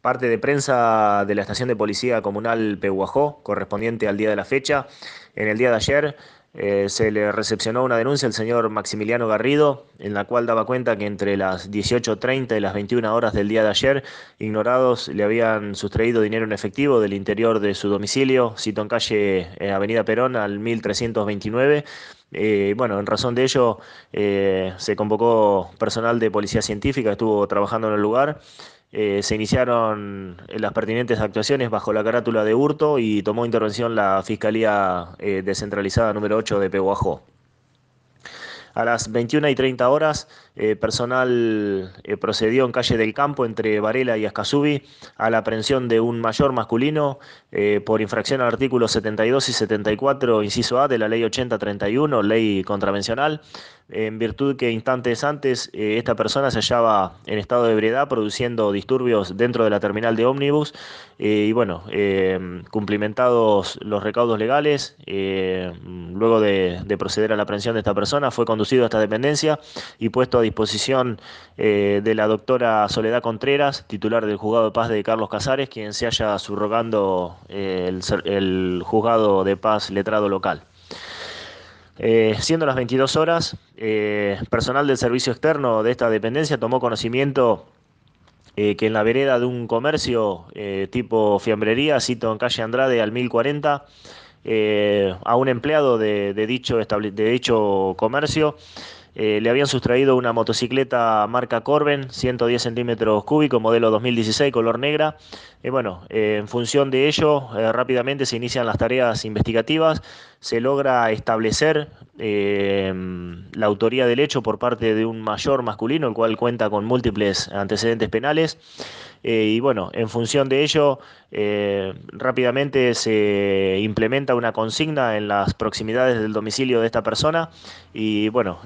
Parte de prensa de la estación de policía comunal Pehuajó, correspondiente al día de la fecha. En el día de ayer eh, se le recepcionó una denuncia al señor Maximiliano Garrido, en la cual daba cuenta que entre las 18.30 y las 21 horas del día de ayer, ignorados le habían sustraído dinero en efectivo del interior de su domicilio, cito en calle eh, Avenida Perón al 1329. Eh, bueno, en razón de ello, se convocó personal de policía científica, estuvo trabajando en el lugar. Eh, se iniciaron eh, las pertinentes actuaciones bajo la carátula de hurto y tomó intervención la Fiscalía eh, Descentralizada número 8 de Peguajó. A las 21 y 30 horas, personal procedió en calle del campo entre Varela y Ascasubi a la aprehensión de un mayor masculino por infracción al artículo 72 y 74, inciso A de la ley 8031, ley contravencional, en virtud que instantes antes eh, esta persona se hallaba en estado de ebriedad produciendo disturbios dentro de la terminal de ómnibus eh, y bueno, eh, cumplimentados los recaudos legales, luego de, proceder a la aprehensión de esta persona, fue conducido a esta dependencia y puesto a disposición de la doctora Soledad Contreras, titular del juzgado de paz de Carlos Casares, quien se halla subrogando el juzgado de paz letrado local. Eh, siendo las 22 horas, eh, personal del servicio externo de esta dependencia tomó conocimiento eh, que en la vereda de un comercio tipo fiambrería, cito en calle Andrade al 1040, a un empleado de, dicho, de comercio le habían sustraído una motocicleta marca Corben, 110 centímetros cúbicos, modelo 2016, color negra. bueno, en función de ello, rápidamente se inician las tareas investigativas se logra establecer eh, la autoría del hecho por parte de un mayor masculino, el cual cuenta con múltiples antecedentes penales. Eh, y bueno, en función de ello, eh, rápidamente se implementa una consigna en las proximidades del domicilio de esta persona. Y bueno,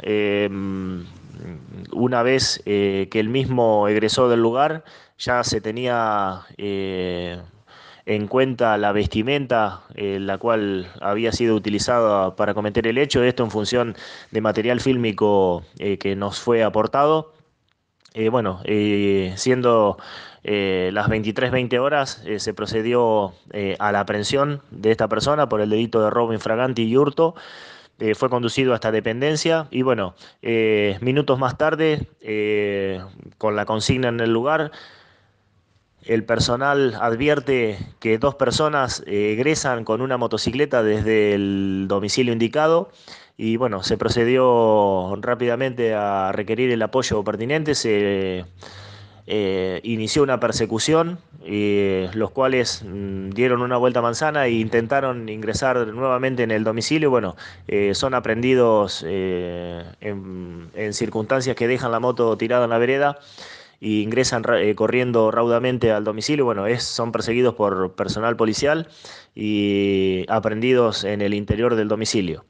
una vez que el mismo egresó del lugar, ya se tenía en cuenta la vestimenta, en eh, la cual había sido utilizada para cometer el hecho, esto en función de material fílmico eh, que nos fue aportado. Eh, bueno, siendo las 23.20 horas, se procedió a la aprehensión de esta persona por el delito de robo infragante y hurto. fue conducido hasta dependencia y bueno, minutos más tarde, con la consigna en el lugar, el personal advierte que dos personas eh, egresan con una motocicleta desde el domicilio indicado y bueno, se procedió rápidamente a requerir el apoyo pertinente, se eh, inició una persecución, eh, los cuales mm, dieron una vuelta manzana e intentaron ingresar nuevamente en el domicilio. Bueno, son aprendidos en circunstancias que dejan la moto tirada en la vereda y ingresan eh, corriendo raudamente al domicilio. Bueno, es, son perseguidos por personal policial y aprendidos en el interior del domicilio.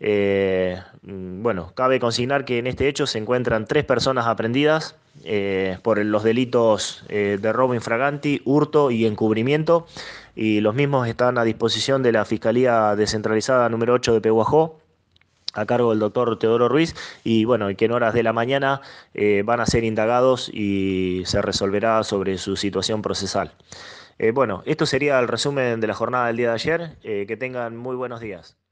Eh, mm, bueno, cabe consignar que en este hecho se encuentran tres personas aprendidas eh, por los delitos de robo infraganti, hurto y encubrimiento, y los mismos están a disposición de la Fiscalía Descentralizada número 8 de Peguajó a cargo del doctor Teodoro Ruiz y bueno, que en horas de la mañana eh, van a ser indagados y se resolverá sobre su situación procesal. Eh, bueno, esto sería el resumen de la jornada del día de ayer. Eh, que tengan muy buenos días.